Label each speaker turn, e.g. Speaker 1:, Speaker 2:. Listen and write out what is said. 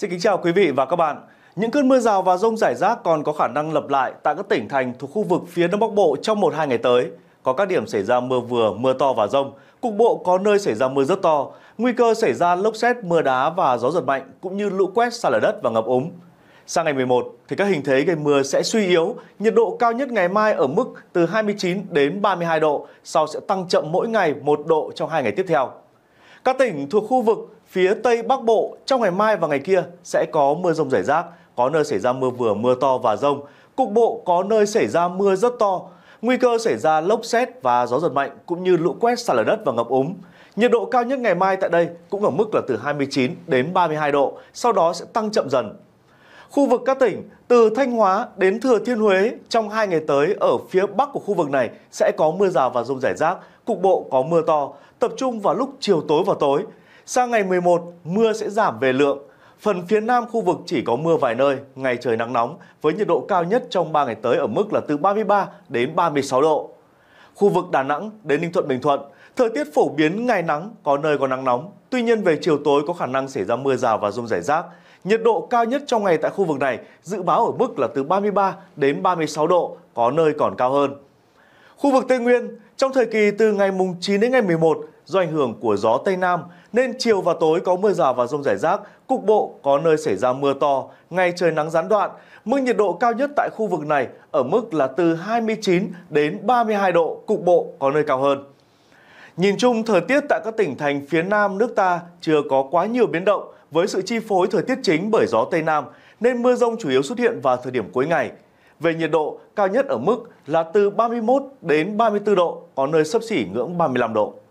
Speaker 1: Xin kính chào quý vị và các bạn. Những cơn mưa rào và rông rải rác còn có khả năng lặp lại tại các tỉnh thành thuộc khu vực phía Đông Bắc Bộ trong 1-2 ngày tới. Có các điểm xảy ra mưa vừa, mưa to và rông. Cục bộ có nơi xảy ra mưa rất to. Nguy cơ xảy ra lốc xét, mưa đá và gió giật mạnh cũng như lũ quét xa lở đất và ngập úng. Sang ngày 11 thì các hình thế gây mưa sẽ suy yếu, nhiệt độ cao nhất ngày mai ở mức từ 29 đến 32 độ, sau sẽ tăng chậm mỗi ngày 1 độ trong 2 ngày tiếp theo. Các tỉnh thuộc khu vực phía Tây Bắc Bộ trong ngày mai và ngày kia sẽ có mưa rông rải rác, có nơi xảy ra mưa vừa, mưa to và rông. Cục bộ có nơi xảy ra mưa rất to, nguy cơ xảy ra lốc xét và gió giật mạnh cũng như lũ quét sạt lở đất và ngập úng. Nhiệt độ cao nhất ngày mai tại đây cũng ở mức là từ 29 đến 32 độ, sau đó sẽ tăng chậm dần Khu vực các tỉnh từ Thanh Hóa đến Thừa Thiên Huế trong hai ngày tới ở phía bắc của khu vực này sẽ có mưa rào và rông rải rác, cục bộ có mưa to, tập trung vào lúc chiều tối và tối. Sang ngày 11, mưa sẽ giảm về lượng. Phần phía nam khu vực chỉ có mưa vài nơi, ngày trời nắng nóng với nhiệt độ cao nhất trong 3 ngày tới ở mức là từ 33 đến 36 độ. Khu vực Đà Nẵng đến Ninh Thuận Bình Thuận, thời tiết phổ biến ngày nắng, có nơi có nắng nóng. Tuy nhiên về chiều tối có khả năng xảy ra mưa rào và rông rải rác. Nhiệt độ cao nhất trong ngày tại khu vực này dự báo ở mức là từ 33 đến 36 độ, có nơi còn cao hơn. Khu vực Tây Nguyên, trong thời kỳ từ ngày mùng 9 đến ngày 11, do ảnh hưởng của gió Tây Nam nên chiều và tối có mưa rào và rông rải rác, cục bộ có nơi xảy ra mưa to, ngày trời nắng gián đoạn. Mức nhiệt độ cao nhất tại khu vực này ở mức là từ 29 đến 32 độ, cục bộ có nơi cao hơn. Nhìn chung, thời tiết tại các tỉnh thành phía Nam nước ta chưa có quá nhiều biến động với sự chi phối thời tiết chính bởi gió Tây Nam, nên mưa rông chủ yếu xuất hiện vào thời điểm cuối ngày. Về nhiệt độ, cao nhất ở mức là từ 31 đến 34 độ, có nơi sấp xỉ ngưỡng 35 độ.